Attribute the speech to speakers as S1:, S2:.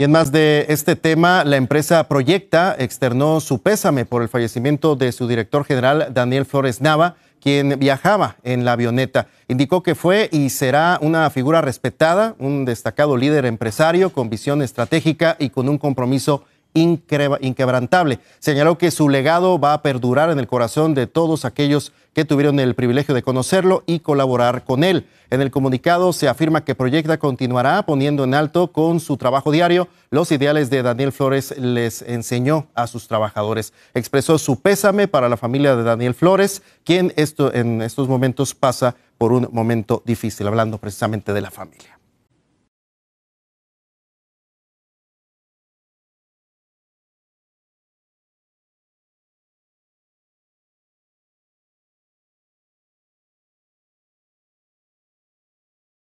S1: Y en más de este tema, la empresa Proyecta externó su pésame por el fallecimiento de su director general, Daniel Flores Nava, quien viajaba en la avioneta. Indicó que fue y será una figura respetada, un destacado líder empresario con visión estratégica y con un compromiso inquebrantable. Señaló que su legado va a perdurar en el corazón de todos aquellos que tuvieron el privilegio de conocerlo y colaborar con él. En el comunicado se afirma que Proyecta continuará poniendo en alto con su trabajo diario los ideales de Daniel Flores les enseñó a sus trabajadores. Expresó su pésame para la familia de Daniel Flores, quien esto, en estos momentos pasa por un momento difícil, hablando precisamente de la familia.